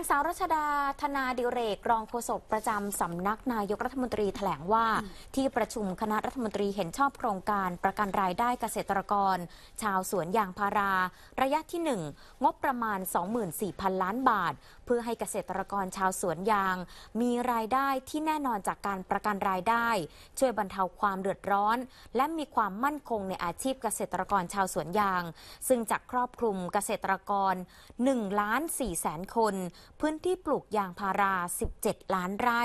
างสาวรัชดาธนาดิเรกรองโฆษกประจำสำนักนายกรัฐมนตรีแถลงว่า ที่ประชุมคณะรัฐมนตรีเห็นชอบโครงการประกันรายได้เกษตรกร ชาวสวนยางพารา ระยะที่ 1 งบประมาณ 24,000 ล้านบาท เพื่อให้เกษตรกรชาวสวนยาง มีรายได้ที่แน่นอนจากการประกันรายได้ ช่วยบรรเทาความเดือดร้อน และมีความมั่นคงในอาชีพเกษตรกรชาวสวนยาง ซึ่งจะครอบคลุมเกษตรกร1ล้าน4แสนคนพื้นที่ปลูกยางพารา 17 ล้านไร่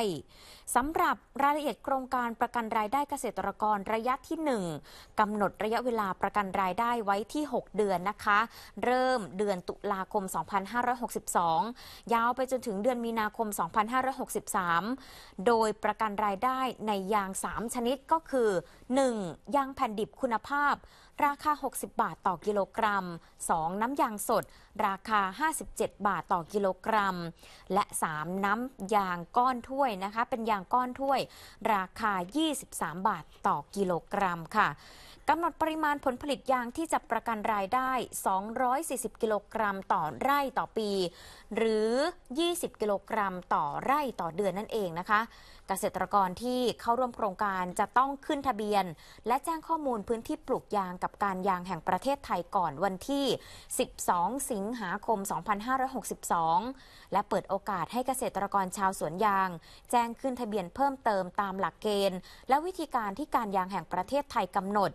สำหรับรายละเอียดโครงการประกันรายได้เกษตรกรระยะที่ 1 กำหนดระยะเวลาประกันรายได้ไว้ที่ 6 เดือนนะคะ เริ่มเดือนตุลาคม 2562 ยาวไปจนถึงเดือนมีนาคม 2563 โดยประกันรายได้ในยาง 3 ชนิดก็คือ 1. ยางแผ่นดิบคุณภาพ ราคา 60 บาทต่อกิโลกรัม 2. น้ำยางสด ราคา 57 บาทต่อกิโลกรัมำและ 3 น้ำยางก้อนถ้วย นะคะเป็นยางก้อนถ้วย ราคา 23 บาทต่อกิโลกรัมค่ะกำหนดปริมาณผลผลิตยางที่จะประกันรายได้ 240 กิโลกรัมต่อไร่ต่อปี หรือ 20 กิโลกรัมต่อไร่ต่อเดือนนั่นเองนะคะ เกษตรกรที่เข้าร่วมโครงการจะต้องขึ้นทะเบียน และแจ้งข้อมูลพื้นที่ปลูกยางกับการยางแห่งประเทศไทยก่อนวันที่ 12 สิงหาคม 2562และเปิดโอกาสให้เกษตรกรชาวสวนยาง แจ้งขึ้นทะเบียนเพิ่มเติมตามหลักเกณฑ์ และวิธีการที่การยางแห่งประเทศไทยกำหนด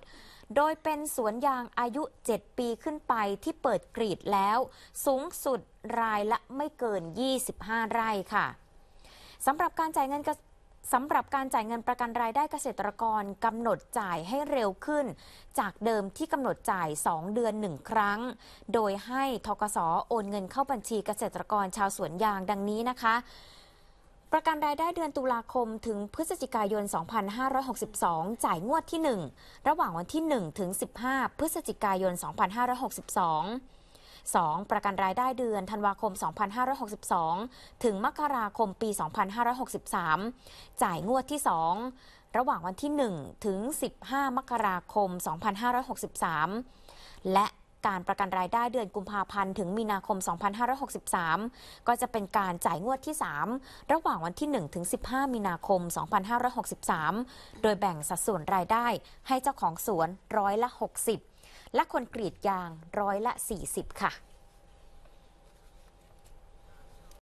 โดยเป็นสวนยางอายุ 7 ปีขึ้นไปที่เปิดกรีดแล้ว สูงสุดรายละไม่เกิน 25 ไร่ค่ะสำหรับการจ่ายเงินสำหรับการจ่ายเงินประกันรายได้เกษตรกรกำหนดจ่ายให้เร็วขึ้น จากเดิมที่กำหนดจ่าย 2 เดือน 1 ครั้ง โดยให้ทกสโอนเงินเข้าบัญชีเกษตรกรชาวสวนยางดังนี้นะคะ ประกันรายได้เดือนตุลาคมถึงพฤศจิกายน 2562 จ่ายงวดที่ 1 ระหว่างวันที่1ถึง15 พฤศจิกายน 2562 2. ประกันรายได้เดือนธันวาคม 2562 ถึงมกราคมปี 2563 จ่ายงวดที่ 2 ระหว่างวันที่ 1 ถึง 15 มกราคม 2563 และการประกันรายได้เดือนกุมภาพันธ์ถึงมีนาคม 2563 ก็จะเป็นการจ่ายงวดที่ 3 ระหว่างวันที่ 1 ถึง 15 มีนาคม 2563 โดยแบ่งสัดส่วนรายได้ให้เจ้าของสวนร้อยละ 60และคนกรีดยางร้อยละ 40 ค่ะ